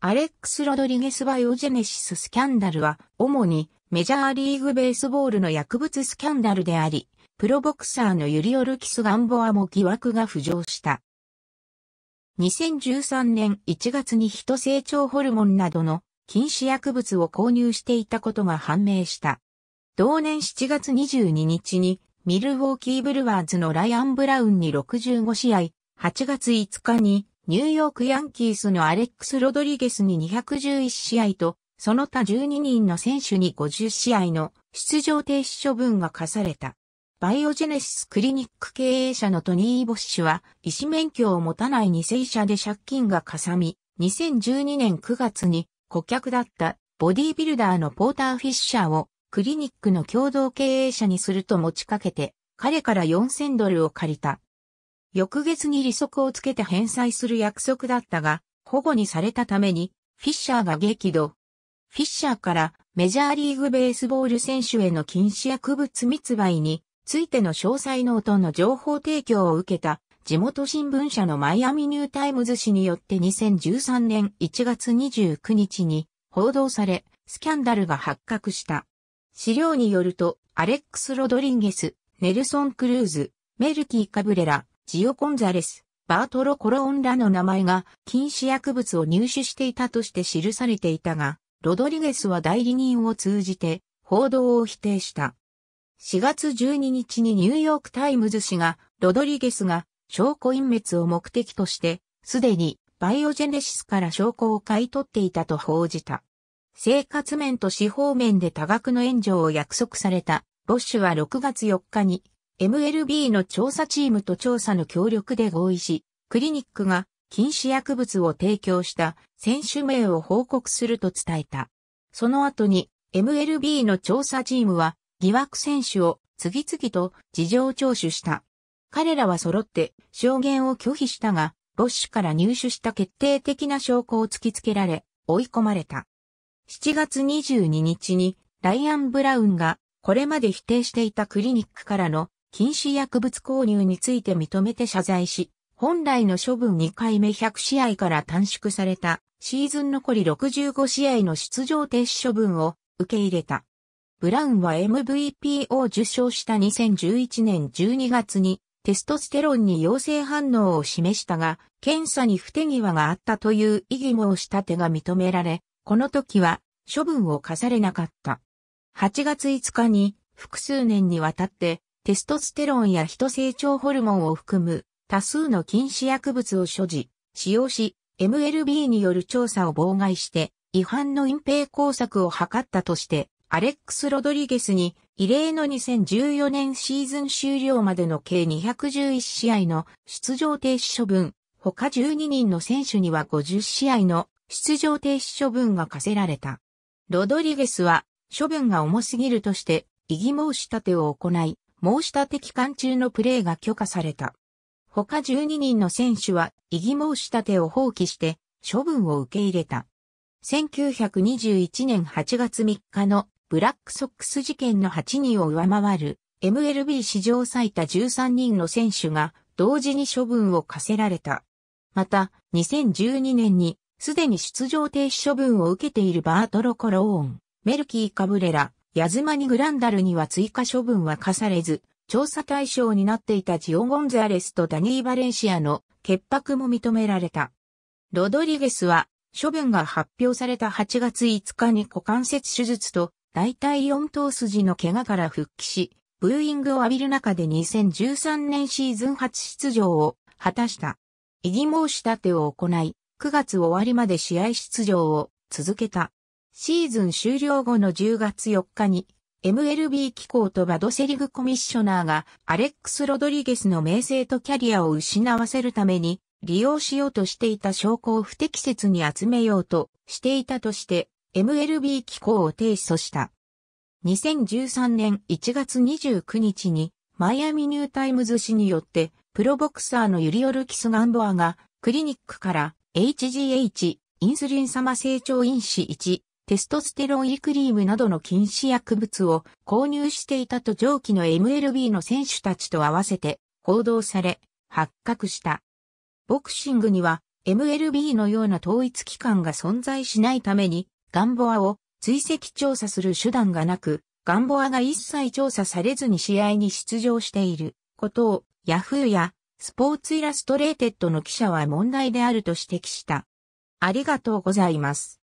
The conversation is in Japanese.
アレックス・ロドリゲス・バイオジェネシス・スキャンダルは、主にメジャーリーグベースボールの薬物スキャンダルであり、プロボクサーのユリオルキス・ガンボアも疑惑が浮上した。2013年1月に人成長ホルモンなどの禁止薬物を購入していたことが判明した。同年7月22日に、ミルウォーキー・ブルワーズのライアン・ブラウンに65試合、8月5日にニューヨークヤンキースのアレックス・ロドリゲスに211試合と、その他12人の選手に50試合の出場停止処分が課された。バイオジェネシスクリニック経営者のトニー・ボッシュは、医師免許を持たない2世者で借金がかさみ、2012年9月に顧客だったボディビルダーのポーター・フィッシャーをクリニックの共同経営者にすると持ちかけて、彼から4000ドルを借りた。翌月に利息をつけて返済する約束だったが、保護にされたために、フィッシャーが激怒。フィッシャーからメジャーリーグベースボール選手への禁止薬物密売についての詳細ノートの情報提供を受けた地元新聞社のマイアミニュータイムズ誌によって2013年1月29日に報道され、スキャンダルが発覚した。資料によると、アレックス・ロドリンゲス、ネルソン・クルーズ、メルキー・カブレラ、ジオ・コンザレス、バートロ・コロオンらの名前が禁止薬物を入手していたとして記されていたが、ロドリゲスは代理人を通じて報道を否定した。4月12日にニューヨークタイムズ氏がロドリゲスが証拠隠滅を目的として、すでにバイオジェネシスから証拠を買い取っていたと報じた。生活面と司法面で多額の援助を約束された、ロッシュは6月4日に MLB の調査チームと調査の協力で合意し、クリニックが禁止薬物を提供した選手名を報告すると伝えた。その後に MLB の調査チームは疑惑選手を次々と事情聴取した。彼らは揃って証言を拒否したが、ボッシュから入手した決定的な証拠を突きつけられ、追い込まれた。7月22日にライアン・ブラウンがこれまで否定していたクリニックからの禁止薬物購入について認めて謝罪し、本来の処分2回目100試合から短縮されたシーズン残り65試合の出場停止処分を受け入れた。ブラウンは MVP を受賞した2011年12月にテストステロンに陽性反応を示したが、検査に不手際があったという異議申し立てが認められ、この時は処分を課されなかった。8月5日に複数年にわたってテストステロンや人成長ホルモンを含む多数の禁止薬物を所持、使用し、MLB による調査を妨害して、違反の隠蔽工作を図ったとして、アレックス・ロドリゲスに異例の2014年シーズン終了までの計211試合の出場停止処分、他12人の選手には50試合の出場停止処分が課せられた。ロドリゲスは処分が重すぎるとして異議申し立てを行い、申し立て期間中のプレーが許可された。他12人の選手は異議申し立てを放棄して処分を受け入れた。1921年8月3日のブラックソックス事件の8人を上回る MLB 史上最多13人の選手が同時に処分を課せられた。また、2012年にすでに出場停止処分を受けているバートロ・コローン、メルキー・カブレラ、ヤズマニ・グランダルには追加処分は課されず、調査対象になっていたジオ・ゴンザレスとダニー・バレンシアの潔白も認められた。ロドリゲスは、処分が発表された8月5日に股関節手術と大腿4頭筋の怪我から復帰し、ブーイングを浴びる中で2013年シーズン初出場を果たした。異議申し立てを行い、9月終わりまで試合出場を続けた。シーズン終了後の10月4日に、MLB 機構とバドセリグコミッショナーがアレックス・ロドリゲスの名声とキャリアを失わせるために利用しようとしていた証拠を不適切に集めようとしていたとして MLB 機構を提訴した。2013年1月29日にマイアミニュータイムズ氏によってプロボクサーのユリオル・キス・ガンボアがクリニックから HGH インスリン様成長因子1テストステロイクリームなどの禁止薬物を購入していたと上記の MLB の選手たちと合わせて報道され、発覚した。ボクシングには MLB のような統一機関が存在しないために、ガンボアを追跡調査する手段がなく、ガンボアが一切調査されずに試合に出場していることを、ヤフーやスポーツイラストレーテッドの記者は問題であると指摘した。ありがとうございます。